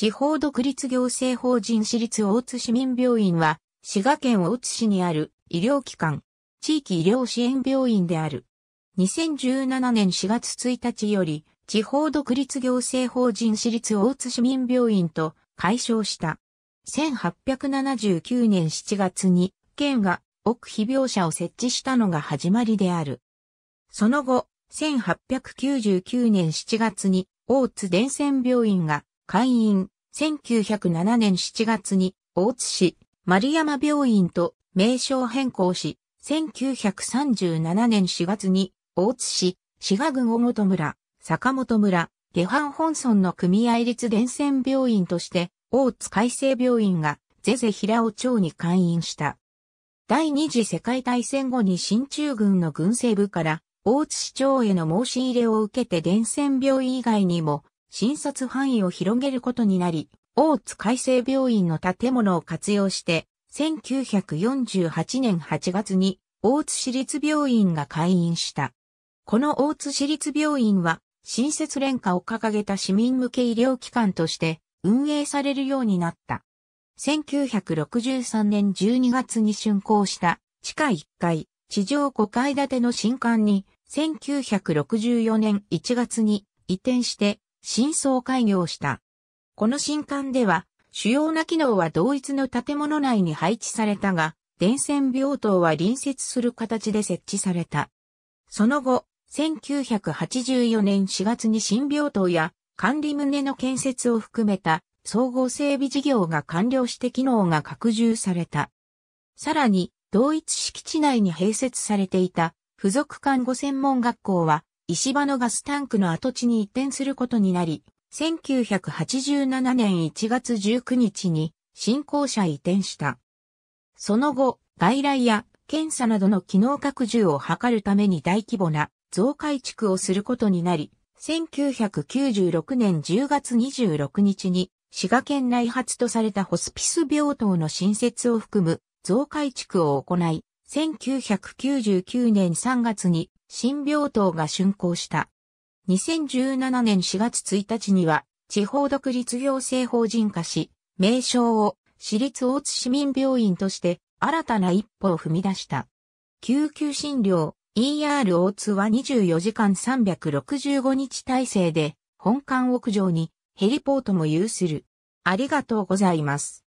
地方独立行政法人私立大津市民病院は、滋賀県大津市にある医療機関、地域医療支援病院である。2017年4月1日より、地方独立行政法人私立大津市民病院と解消した。1879年7月に、県が奥飛病者を設置したのが始まりである。その後、1899年7月に、大津伝染病院が会員、1907年7月に大津市丸山病院と名称変更し、1937年4月に大津市滋賀郡小本村、坂本村、下半本村の組合立伝染病院として、大津海生病院が、ゼゼ平尾町に会員した。第二次世界大戦後に新中軍の軍政部から、大津市長への申し入れを受けて伝染病院以外にも、診察範囲を広げることになり、大津海生病院の建物を活用して、1948年8月に大津市立病院が開院した。この大津市立病院は、新設連下を掲げた市民向け医療機関として運営されるようになった。1963年12月に竣工した地下1階、地上5階建ての新館に1964年1月に移転して新装開業した。この新館では、主要な機能は同一の建物内に配置されたが、伝染病棟は隣接する形で設置された。その後、1984年4月に新病棟や管理棟の建設を含めた総合整備事業が完了して機能が拡充された。さらに、同一敷地内に併設されていた付属看護専門学校は石場のガスタンクの跡地に移転することになり、1987年1月19日に新校舎移転した。その後、外来や検査などの機能拡充を図るために大規模な増改築をすることになり、1996年10月26日に滋賀県内初とされたホスピス病棟の新設を含む増改築を行い、1999年3月に新病棟が竣工した。2017年4月1日には、地方独立行政法人化し、名称を私立大津市民病院として新たな一歩を踏み出した。救急診療 ER 大津は24時間365日体制で本館屋上にヘリポートも有する。ありがとうございます。